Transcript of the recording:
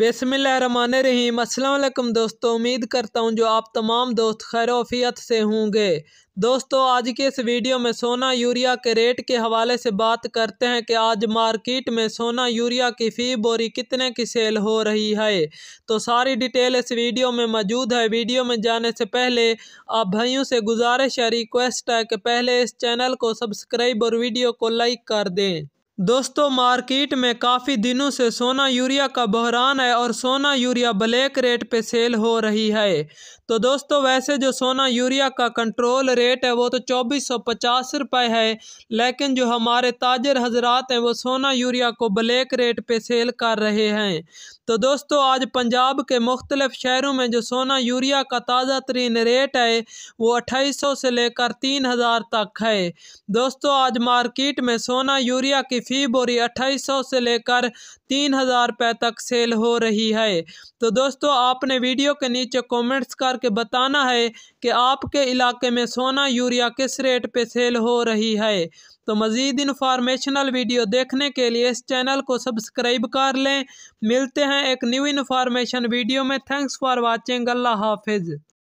बिसमिल रहीम अस्सलाम दोस्तों उम्मीद करता हूँ जो आप तमाम दोस्त खैरोफियत से होंगे दोस्तों आज के इस वीडियो में सोना यूरिया के रेट के हवाले से बात करते हैं कि आज मार्केट में सोना यूरिया की फ़ी बोरी कितने की सेल हो रही है तो सारी डिटेल इस वीडियो में मौजूद है वीडियो में जाने से पहले आप भाइयों से गुजारिश है रिक्वेस्ट है कि पहले इस चैनल को सब्सक्राइब और वीडियो को लाइक कर दें दोस्तों मार्केट में काफ़ी दिनों से सोना यूरिया का बहरान है और सोना यूरिया ब्लैक रेट पे सेल हो रही है तो दोस्तों वैसे जो सोना यूरिया का कंट्रोल रेट है वो तो चौबीस सौ पचास रुपये है लेकिन जो हमारे ताजर हजरात हैं वो सोना यूरिया को ब्लैक रेट पे सेल कर रहे हैं तो दोस्तों आज पंजाब के मुख्तलिफ शहरों में जो सोना यूरिया का ताज़ा तरीन रेट है वो अट्ठाईस सौ से लेकर तीन हज़ार तक है दोस्तों आज मार्केट में सोना यूरिया की फी बोरी अट्ठाईस सौ से लेकर तीन हज़ार रुपये तक सेल हो रही है तो दोस्तों आपने वीडियो के नीचे कमेंट्स करके बताना है कि आपके इलाके में सोना यूरिया किस रेट पे सेल हो रही है तो मज़ीद इन्फॉर्मेशनल वीडियो देखने के लिए इस चैनल को सब्सक्राइब कर लें मिलते हैं एक न्यू इन्फॉर्मेशन वीडियो में थैंक्स फॉर वॉचिंग अल्लाह हाफिज़